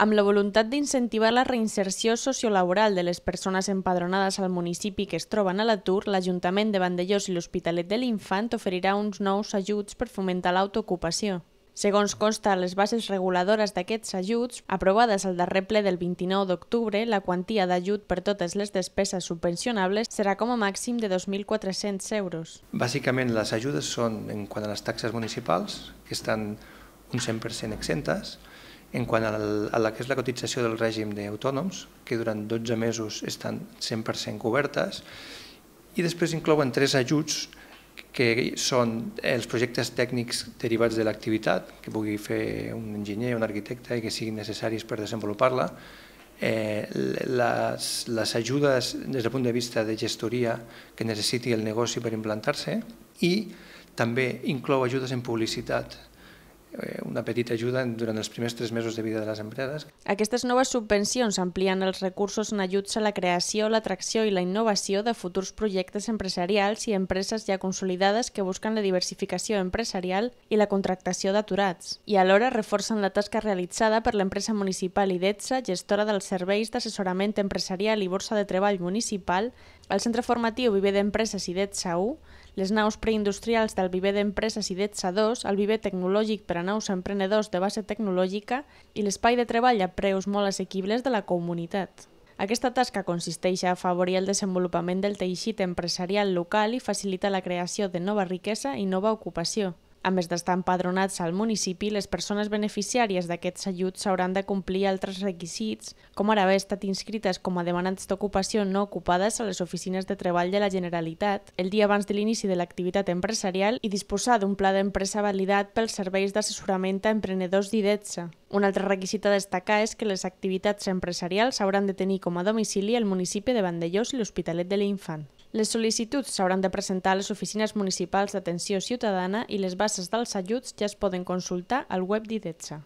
amb la voluntat d'incentivar la reinserció sociolaboral de les persones empadronades al municipi que es troben a l'atur, l'Ajuntament de Vandellós i l'Hospitalet de l'Infant oferirà uns nous ajuts per fomentar l'autoocupació. Segons consta les bases reguladores d'aquests ajuts, aprovades al darrer ple del 29 d'octubre, la quantia d'ajut per totes les despeses subvencionables serà com a màxim de 2.400 euros. Bàsicament, les ajudes són en quant a les taxes municipals, que estan un 100% exemptes, en quant a la que és la cotització del règim d'autònoms, que durant 12 mesos estan 100% cobertes, i després inclouen tres ajuts que són els projectes tècnics derivats de l'activitat, que pugui fer un enginyer, un arquitecte i que siguin necessaris per desenvolupar-la, eh, les, les ajudes des del punt de vista de gestoria que necessiti el negoci per implantar-se i també inclou ajudes en publicitat, Eh, una petita ajuda durant els primers tres mesos de vida de les empreses. Aquestes noves subvencions amplien els recursos en ajuts a la creació, l'atracció i la innovació de futurs projectes empresarials i empreses ja consolidades que busquen la diversificació empresarial i la contractació d'aturats, i alhora reforcen la tasca realitzada per l'empresa municipal IDETSA, gestora dels serveis d'assessorament empresarial i borsa de treball municipal, al centre formatiu Viver d'Empreses i d'ETSA 1, les naus preindustrials del Viver d'Empreses i d'ETSA 2, el Viver Tecnològic per a naus emprenedors de base tecnològica i l'espai de treball a preus molt assequibles de la comunitat. Aquesta tasca consisteix a afavorir el desenvolupament del teixit empresarial local i facilitar la creació de nova riquesa i nova ocupació. A més d'estar empadronats al municipi, les persones beneficiàries d'aquests ajuts s'hauran de complir altres requisits, com ara haver estat inscrites com a demanants d'ocupació no ocupades a les oficines de treball de la Generalitat el dia abans de l'inici de l'activitat empresarial i disposar d'un pla d'empresa validat pels serveis d'assessorament a emprenedors d'IDETSA. Un altre requisit a destacar és que les activitats empresarials s'hauran de tenir com a domicili el municipi de Vandellós i l'Hospitalet de l'Infant. Les sol·licituds s'hauran de presentar a les oficines municipals d'atenció ciutadana i les bases dels ajuts ja es poden consultar al web d'IDETSA.